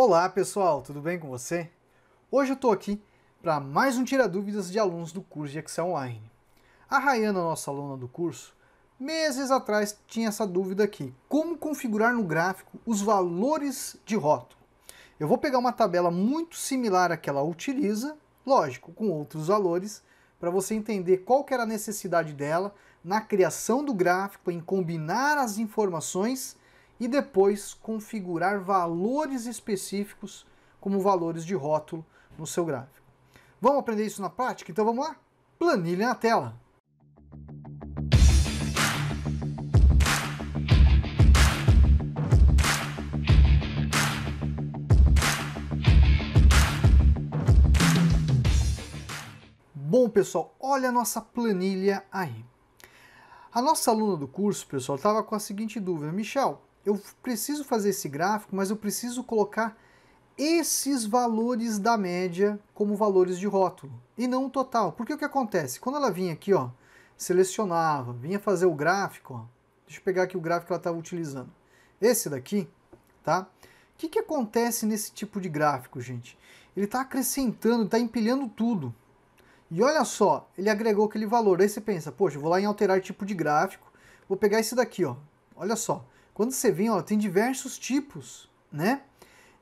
Olá pessoal, tudo bem com você? Hoje eu estou aqui para mais um Tira Dúvidas de alunos do curso de Excel Online. A Rayana, nossa aluna do curso, meses atrás tinha essa dúvida aqui: como configurar no gráfico os valores de rótulo? Eu vou pegar uma tabela muito similar à que ela utiliza, lógico, com outros valores, para você entender qual que era a necessidade dela na criação do gráfico, em combinar as informações e depois configurar valores específicos como valores de rótulo no seu gráfico. Vamos aprender isso na prática? Então vamos lá? Planilha na tela. Bom, pessoal, olha a nossa planilha aí. A nossa aluna do curso, pessoal, estava com a seguinte dúvida: Michel, eu preciso fazer esse gráfico, mas eu preciso colocar esses valores da média como valores de rótulo e não o total. Porque o que acontece? Quando ela vinha aqui, ó, selecionava, vinha fazer o gráfico, ó, deixa eu pegar aqui o gráfico que ela estava utilizando. Esse daqui, tá? O que, que acontece nesse tipo de gráfico, gente? Ele está acrescentando, está empilhando tudo. E olha só, ele agregou aquele valor. Aí você pensa, poxa, vou lá em alterar tipo de gráfico, vou pegar esse daqui, ó. Olha só, quando você vem, ó, tem diversos tipos, né?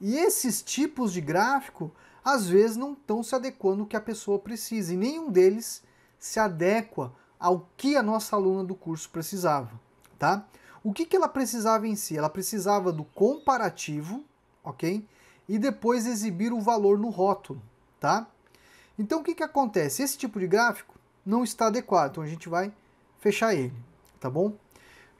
E esses tipos de gráfico às vezes não estão se adequando ao que a pessoa precisa e nenhum deles se adequa ao que a nossa aluna do curso precisava, tá? O que, que ela precisava em si? Ela precisava do comparativo, ok? E depois exibir o valor no rótulo, tá? Então o que, que acontece? Esse tipo de gráfico não está adequado, então a gente vai fechar ele, tá bom?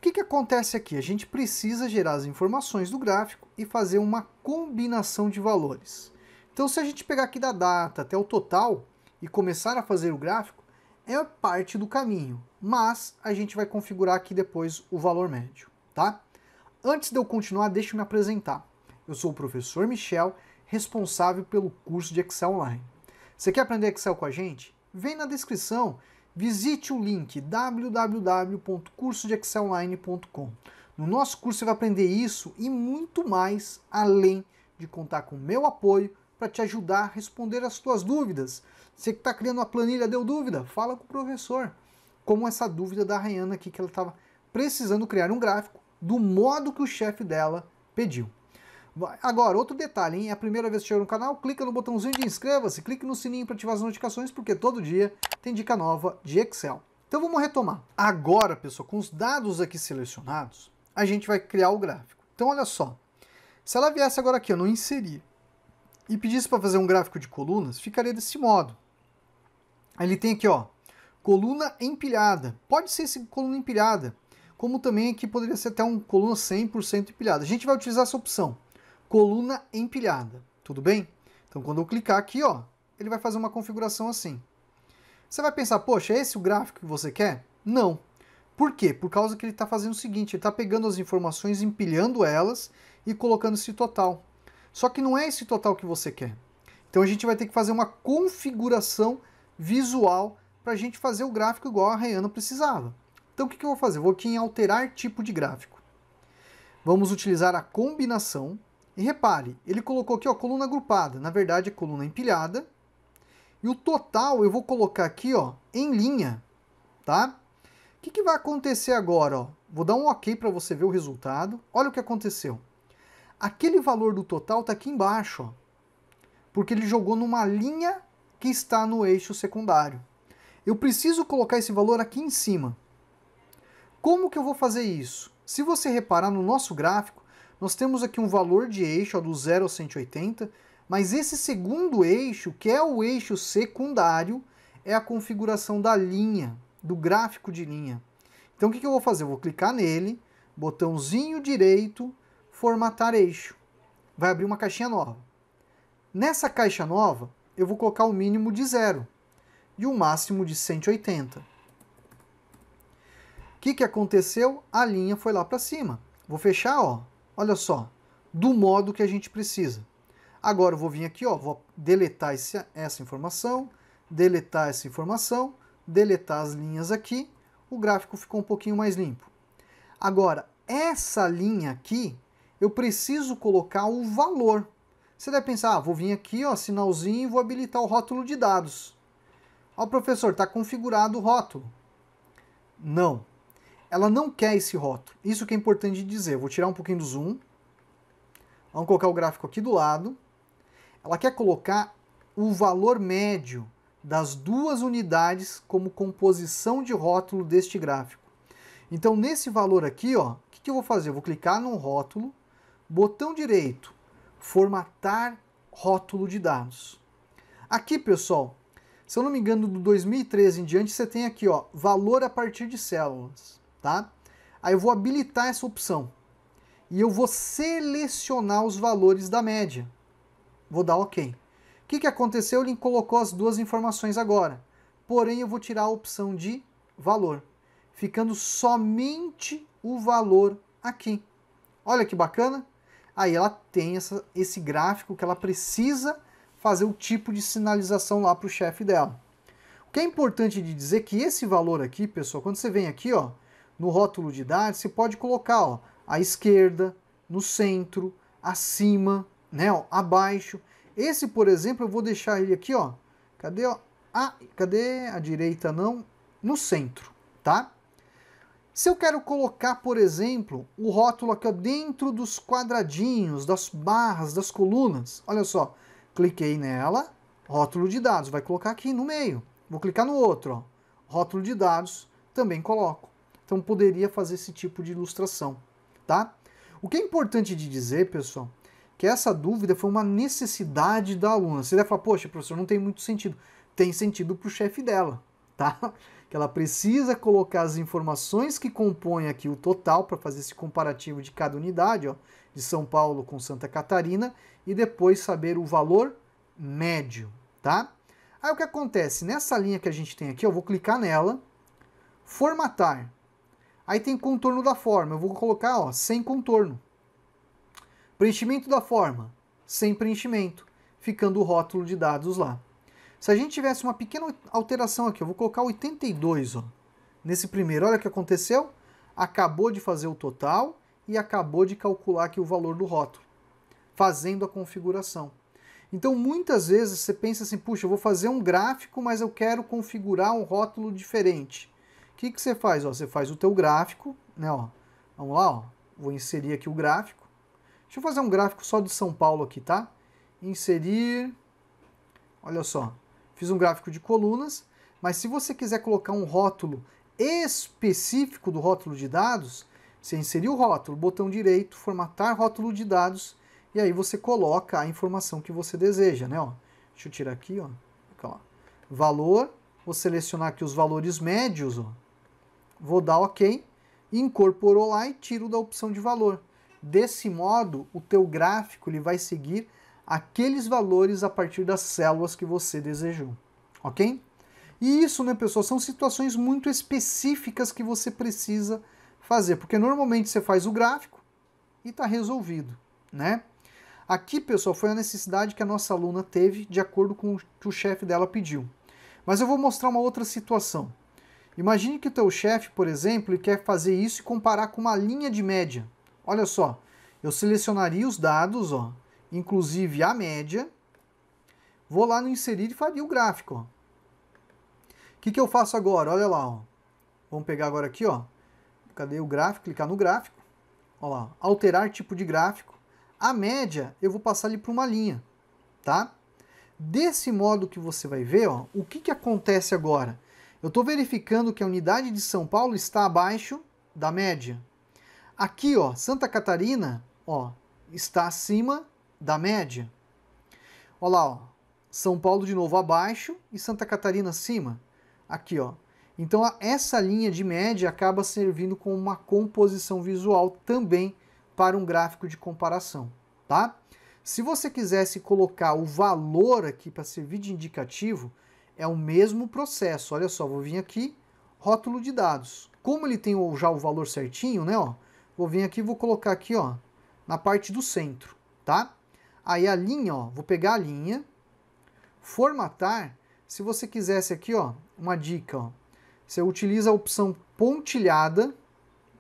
que, que acontece aqui? A gente precisa gerar as informações do gráfico e fazer uma combinação de valores. Então, se a gente pegar aqui da data até o total e começar a fazer o gráfico, é parte do caminho, mas a gente vai configurar aqui depois o valor médio, tá? Antes de eu continuar, deixa eu me apresentar. Eu sou o professor Michel, responsável pelo curso de Excel Online. Você quer aprender Excel com a gente? Vem na descrição visite o link www.cursodeexcelonline.com. No nosso curso você vai aprender isso e muito mais, além de contar com o meu apoio para te ajudar a responder as suas dúvidas. Você que está criando uma planilha, deu dúvida? Fala com o professor. Como essa dúvida da Rayana aqui, que ela estava precisando criar um gráfico do modo que o chefe dela pediu. Agora, outro detalhe, hein? É a primeira vez que chegou no canal, clica no botãozinho de inscreva-se, clique no sininho para ativar as notificações, porque todo dia tem dica nova de Excel. Então vamos retomar. Agora, pessoal, com os dados aqui selecionados, a gente vai criar o gráfico. Então olha só, se ela viesse agora aqui, eu não inserir, e pedisse para fazer um gráfico de colunas, ficaria desse modo. ele tem aqui, ó, coluna empilhada. Pode ser esse coluna empilhada, como também aqui poderia ser até um coluna 100% empilhada. A gente vai utilizar essa opção coluna empilhada, tudo bem? Então, quando eu clicar aqui, ó, ele vai fazer uma configuração assim. Você vai pensar, poxa, é esse o gráfico que você quer? Não. Por quê? Por causa que ele está fazendo o seguinte, ele está pegando as informações, empilhando elas e colocando esse total. Só que não é esse total que você quer. Então a gente vai ter que fazer uma configuração visual para a gente fazer o gráfico igual a Rayana precisava. Então o que, que eu vou fazer? Eu vou aqui em alterar tipo de gráfico. Vamos utilizar a combinação e repare, ele colocou aqui ó, coluna agrupada, na verdade é coluna empilhada. E o total eu vou colocar aqui ó, em linha, tá? O que, que vai acontecer agora? Ó? Vou dar um ok para você ver o resultado. Olha o que aconteceu. Aquele valor do total está aqui embaixo, ó, porque ele jogou numa linha que está no eixo secundário. Eu preciso colocar esse valor aqui em cima. Como que eu vou fazer isso? Se você reparar no nosso gráfico, nós temos aqui um valor de eixo ó, do 0 a 180, mas esse segundo eixo, que é o eixo secundário, é a configuração da linha, do gráfico de linha. Então o que, que eu vou fazer? Eu vou clicar nele, botãozinho direito, formatar eixo. Vai abrir uma caixinha nova. Nessa caixa nova, eu vou colocar o mínimo de zero e o máximo de 180. O que, que aconteceu? A linha foi lá para cima. Vou fechar, ó. Olha só, do modo que a gente precisa. Agora eu vou vir aqui, ó, vou deletar esse, essa informação, deletar essa informação, deletar as linhas aqui, o gráfico ficou um pouquinho mais limpo. Agora, essa linha aqui, eu preciso colocar o valor. Você deve pensar, ah, vou vir aqui, ó, sinalzinho, e vou habilitar o rótulo de dados. Ó, professor, está configurado o rótulo. Não ela não quer esse rótulo. Isso que é importante dizer. Eu vou tirar um pouquinho do zoom. Vamos colocar o gráfico aqui do lado. Ela quer colocar o valor médio das duas unidades como composição de rótulo deste gráfico. Então, nesse valor aqui, ó, o que, que eu vou fazer? Eu vou clicar no rótulo, botão direito, formatar rótulo de dados. Aqui, pessoal, se eu não me engano, do 2013 em diante, você tem aqui, ó, valor a partir de células tá? Aí eu vou habilitar essa opção e eu vou selecionar os valores da média. Vou dar OK. O que, que aconteceu? Ele colocou as duas informações agora. Porém, eu vou tirar a opção de valor, ficando somente o valor aqui. Olha que bacana! Aí ela tem essa, esse gráfico que ela precisa fazer o tipo de sinalização lá para o chefe dela. O que é importante de dizer é que esse valor aqui, pessoal, quando você vem aqui, ó, no rótulo de idade, se pode colocar ó, à esquerda, no centro, acima, né, ó, abaixo. Esse, por exemplo, eu vou deixar ele aqui, ó. Cadê, ó? Ah, cadê a direita não? No centro, tá? Se eu quero colocar, por exemplo, o rótulo aqui ó, dentro dos quadradinhos, das barras, das colunas, olha só, cliquei nela, rótulo de dados, vai colocar aqui no meio. Vou clicar no outro, ó, rótulo de dados, também coloco. Então poderia fazer esse tipo de ilustração, tá? O que é importante de dizer, pessoal, que essa dúvida foi uma necessidade da aluna. Você deve falar, poxa, professor, não tem muito sentido. Tem sentido para o chefe dela, tá? Que ela precisa colocar as informações que compõem aqui o total para fazer esse comparativo de cada unidade, ó, de São Paulo com Santa Catarina, e depois saber o valor médio, tá? Aí o que acontece? Nessa linha que a gente tem aqui, eu vou clicar nela, formatar. Aí tem contorno da forma. Eu vou colocar ó, sem contorno. Preenchimento da forma, sem preenchimento, ficando o rótulo de dados lá. Se a gente tivesse uma pequena alteração aqui, eu vou colocar 82 ó, nesse primeiro. Olha o que aconteceu. Acabou de fazer o total e acabou de calcular aqui o valor do rótulo, fazendo a configuração. Então, muitas vezes você pensa assim, puxa, eu vou fazer um gráfico, mas eu quero configurar um rótulo diferente. O que, que você faz? Ó, você faz o teu gráfico, né? Ó, vamos lá, ó, vou inserir aqui o gráfico. Deixa eu fazer um gráfico só de São Paulo aqui, tá? Inserir, olha só, fiz um gráfico de colunas, mas se você quiser colocar um rótulo específico do rótulo de dados, você inseriu o rótulo, botão direito, formatar rótulo de dados, e aí você coloca a informação que você deseja, né? Ó, deixa eu tirar aqui, ó. Valor, vou selecionar aqui os valores médios, ó vou dar OK, incorporou lá e tiro da opção de valor. Desse modo, o teu gráfico ele vai seguir aqueles valores a partir das células que você desejou, ok? E isso, né, pessoal, são situações muito específicas que você precisa fazer, porque normalmente você faz o gráfico e está resolvido, né? Aqui, pessoal, foi a necessidade que a nossa aluna teve de acordo com o que o chefe dela pediu. Mas eu vou mostrar uma outra situação. Imagine que o teu chefe, por exemplo, quer fazer isso e comparar com uma linha de média. Olha só, eu selecionaria os dados, ó, inclusive a média, vou lá no inserir e faria o gráfico. O que, que eu faço agora? Olha lá, ó. vamos pegar agora aqui, ó. cadê o gráfico? Clicar no gráfico, olha lá, alterar tipo de gráfico. A média eu vou passar ali para uma linha, tá? Desse modo que você vai ver, ó, o que, que acontece agora? Eu estou verificando que a unidade de São Paulo está abaixo da média. Aqui, ó, Santa Catarina, ó, está acima da média. Olha lá, ó, São Paulo de novo abaixo e Santa Catarina acima. Aqui, ó. Então, essa linha de média acaba servindo como uma composição visual também para um gráfico de comparação, tá? Se você quisesse colocar o valor aqui para servir de indicativo, é o mesmo processo. Olha só, vou vir aqui, rótulo de dados. Como ele tem já o valor certinho, né, ó, vou vir aqui e vou colocar aqui, ó, na parte do centro, tá? Aí a linha, ó, vou pegar a linha, formatar, se você quisesse aqui, ó, uma dica, ó, você utiliza a opção pontilhada,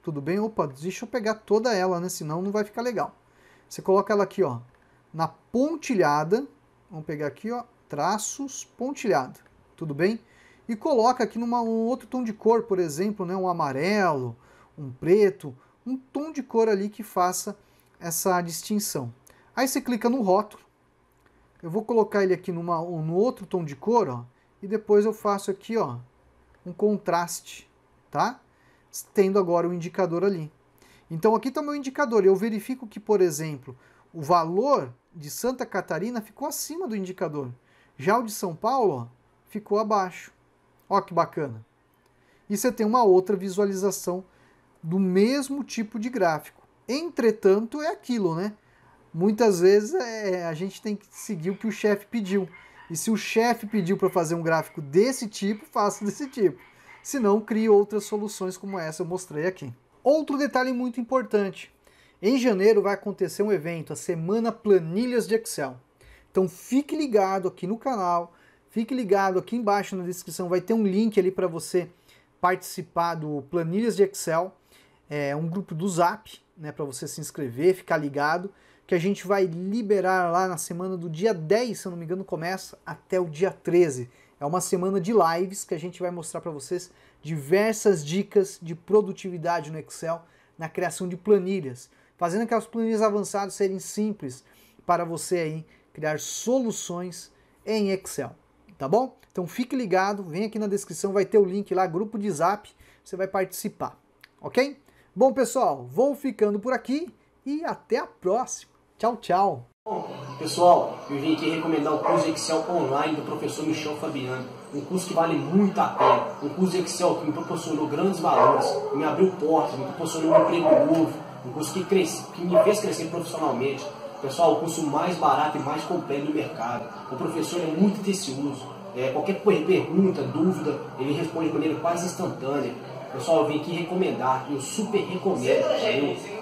tudo bem? Opa, deixa eu pegar toda ela, né, senão não vai ficar legal. Você coloca ela aqui, ó, na pontilhada, vamos pegar aqui, ó, traços pontilhado, tudo bem? E coloca aqui numa, um outro tom de cor, por exemplo, né, um amarelo, um preto, um tom de cor ali que faça essa distinção. Aí você clica no rótulo, eu vou colocar ele aqui numa, no outro tom de cor, ó, e depois eu faço aqui ó, um contraste, tá? Tendo agora o indicador ali. Então aqui está meu indicador, eu verifico que, por exemplo, o valor de Santa Catarina ficou acima do indicador. Já o de São Paulo ficou abaixo. Ó que bacana. E você tem uma outra visualização do mesmo tipo de gráfico. Entretanto, é aquilo, né? Muitas vezes é, a gente tem que seguir o que o chefe pediu. E se o chefe pediu para fazer um gráfico desse tipo, faça desse tipo. Se não, crie outras soluções como essa eu mostrei aqui. Outro detalhe muito importante. Em janeiro vai acontecer um evento, a Semana Planilhas de Excel. Então fique ligado aqui no canal, fique ligado aqui embaixo na descrição, vai ter um link ali para você participar do Planilhas de Excel, é um grupo do Zap, né, para você se inscrever, ficar ligado, que a gente vai liberar lá na semana do dia 10, se eu não me engano, começa até o dia 13. É uma semana de lives que a gente vai mostrar para vocês diversas dicas de produtividade no Excel, na criação de planilhas, fazendo aquelas planilhas avançadas serem simples para você aí criar soluções em Excel, tá bom? Então fique ligado, vem aqui na descrição, vai ter o link lá, grupo de zap, você vai participar, ok? Bom, pessoal, vou ficando por aqui e até a próxima. Tchau, tchau. Bom, pessoal, eu vim aqui recomendar o curso Excel Online do professor Michel Fabiano. Um curso que vale muito a pena. Um curso Excel que me proporcionou grandes valores, me abriu portas, me proporcionou um emprego novo. Um curso que, cresce, que me fez crescer profissionalmente. Pessoal, o curso mais barato e mais completo do mercado. O professor é muito atencioso. É, qualquer pergunta, dúvida, ele responde de maneira quase instantânea. Pessoal, eu vim aqui recomendar, eu super recomendo. É eu,